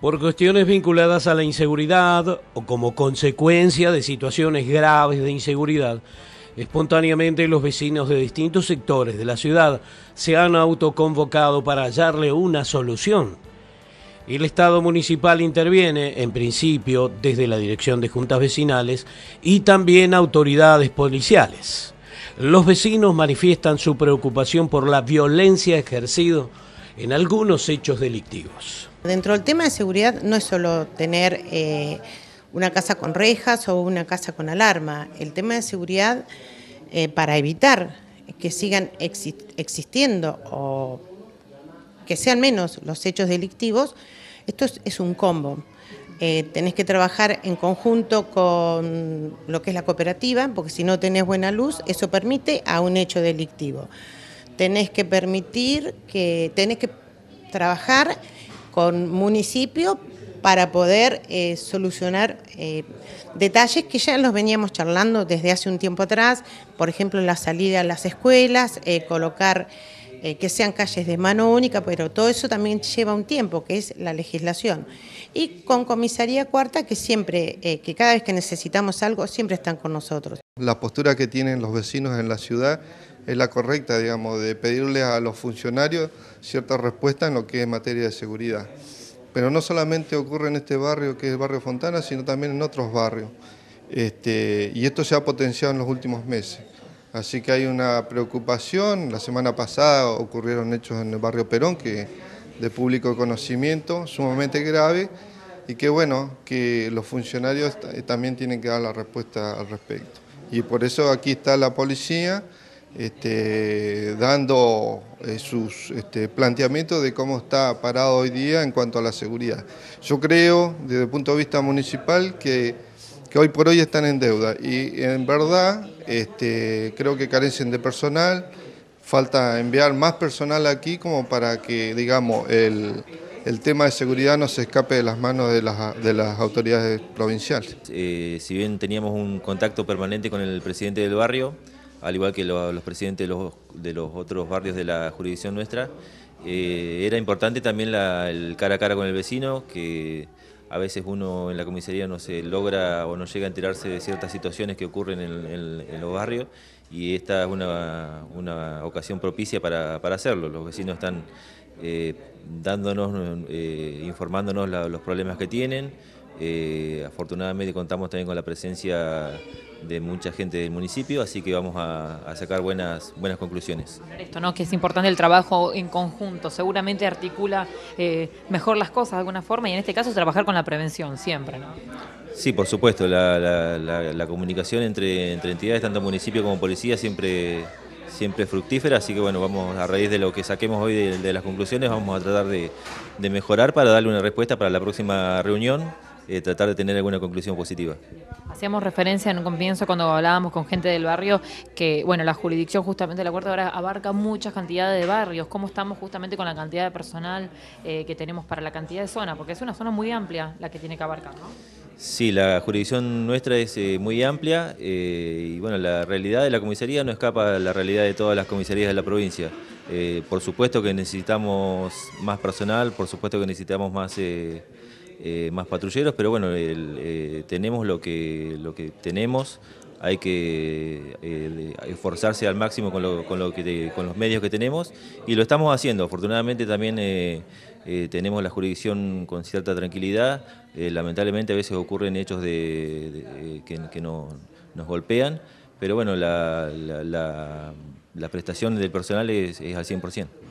por cuestiones vinculadas a la inseguridad o como consecuencia de situaciones graves de inseguridad. Espontáneamente los vecinos de distintos sectores de la ciudad se han autoconvocado para hallarle una solución. El Estado municipal interviene, en principio, desde la Dirección de Juntas Vecinales y también autoridades policiales. Los vecinos manifiestan su preocupación por la violencia ejercida en algunos hechos delictivos. Dentro del tema de seguridad no es solo tener eh, una casa con rejas o una casa con alarma. El tema de seguridad eh, para evitar que sigan existiendo o que sean menos los hechos delictivos, esto es, un combo. Eh, tenés que trabajar en conjunto con lo que es la cooperativa, porque si no tenés buena luz, eso permite a un hecho delictivo. Tenés que permitir que, tenés que trabajar con municipio para poder eh, solucionar eh, detalles que ya los veníamos charlando desde hace un tiempo atrás, por ejemplo, la salida a las escuelas, eh, colocar que sean calles de mano única, pero todo eso también lleva un tiempo, que es la legislación. Y con comisaría cuarta, que siempre, que cada vez que necesitamos algo, siempre están con nosotros. La postura que tienen los vecinos en la ciudad es la correcta, digamos, de pedirle a los funcionarios cierta respuesta en lo que es materia de seguridad. Pero no solamente ocurre en este barrio que es el barrio Fontana, sino también en otros barrios. Este, y esto se ha potenciado en los últimos meses. Así que hay una preocupación. La semana pasada ocurrieron hechos en el barrio Perón que de público conocimiento, sumamente grave, y que bueno, que los funcionarios también tienen que dar la respuesta al respecto. Y por eso aquí está la policía. Este, dando eh, sus este, planteamientos de cómo está parado hoy día en cuanto a la seguridad. Yo creo, desde el punto de vista municipal, que, hoy por hoy están en deuda y en verdad este, creo que carecen de personal, falta enviar más personal aquí como para que, digamos, el tema de seguridad no se escape de las manos de las, autoridades provinciales. Eh, si bien teníamos un contacto permanente con el presidente del barrio, al igual que los, presidentes de los, otros barrios de la jurisdicción nuestra. Eh, era importante también el cara a cara con el vecino, que a veces uno en la comisaría no se logra o no llega a enterarse de ciertas situaciones que ocurren en, los barrios y esta es una, ocasión propicia para, hacerlo. Los vecinos están eh, dándonos, eh, informándonos los problemas que tienen. afortunadamente contamos también con la presencia de mucha gente del municipio, así que vamos a, sacar buenas, buenas conclusiones. Esto, ¿no? Que es importante el trabajo en conjunto, seguramente articula eh, mejor las cosas de alguna forma y en este caso trabajar con la prevención siempre, ¿no? Sí, por supuesto, la, comunicación entre, entidades, tanto municipio como policía, siempre siempre fructífera, así que bueno, vamos a raíz de lo que saquemos hoy de, las conclusiones, vamos a tratar de mejorar para darle una respuesta para la próxima reunión eh, tratar de tener alguna conclusión positiva. Hacíamos referencia en un comienzo cuando hablábamos con gente del barrio que, bueno, la jurisdicción justamente de la Cuarta ahora abarca muchas cantidades de barrios. ¿Cómo estamos justamente con la cantidad de personal eh, que tenemos para la cantidad de zona? Porque es una zona muy amplia la que tiene que abarcar, ¿no? Sí, la jurisdicción nuestra es eh, muy amplia y bueno, la realidad de la comisaría no escapa a la realidad de todas las comisarías de la provincia. por supuesto que necesitamos más personal, por supuesto que necesitamos más eh, más patrulleros, pero bueno, eh, tenemos lo que, lo que tenemos, hay que eh, esforzarse al máximo con, lo, los medios que tenemos y lo estamos haciendo. Afortunadamente también tenemos la jurisdicción con cierta tranquilidad. lamentablemente a veces ocurren hechos que, nos golpean, pero bueno, la, prestación del personal es, es al 100%.